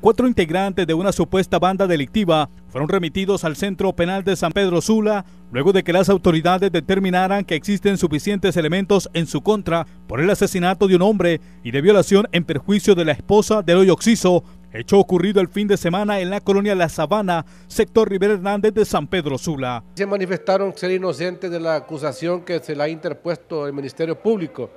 cuatro integrantes de una supuesta banda delictiva fueron remitidos al Centro Penal de San Pedro Sula luego de que las autoridades determinaran que existen suficientes elementos en su contra por el asesinato de un hombre y de violación en perjuicio de la esposa de hoy Oxiso, hecho ocurrido el fin de semana en la colonia La Sabana, sector Rivera Hernández de San Pedro Sula. Se manifestaron ser inocentes de la acusación que se le ha interpuesto el Ministerio Público,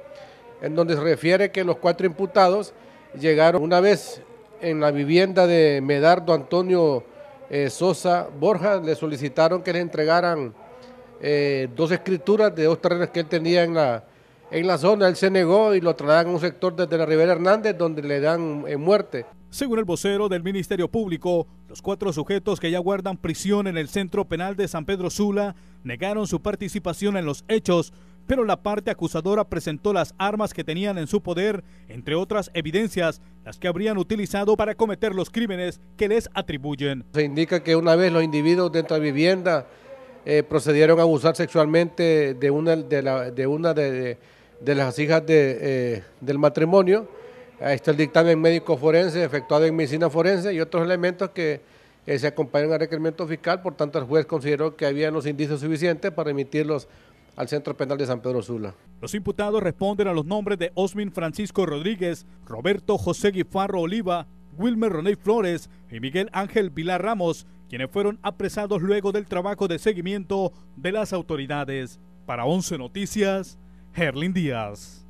en donde se refiere que los cuatro imputados llegaron una vez en la vivienda de Medardo Antonio eh, Sosa Borja le solicitaron que le entregaran eh, dos escrituras de dos terrenos que él tenía en la, en la zona. Él se negó y lo trasladan a un sector desde la Rivera Hernández donde le dan eh, muerte. Según el vocero del Ministerio Público, los cuatro sujetos que ya guardan prisión en el Centro Penal de San Pedro Sula negaron su participación en los hechos pero la parte acusadora presentó las armas que tenían en su poder, entre otras evidencias, las que habrían utilizado para cometer los crímenes que les atribuyen. Se indica que una vez los individuos dentro de la vivienda eh, procedieron a abusar sexualmente de una de, las hijas eh, del matrimonio. Ahí está el dictamen médico forense efectuado en medicina forense y otros elementos que eh, se acompañan al requerimiento fiscal. Por tanto, el juez consideró que había los indicios suficientes para emitirlos al Centro Penal de San Pedro Sula. Los imputados responden a los nombres de Osmin Francisco Rodríguez, Roberto José Guifarro Oliva, Wilmer René Flores y Miguel Ángel Vilar Ramos, quienes fueron apresados luego del trabajo de seguimiento de las autoridades. Para 11 Noticias, Gerlin Díaz.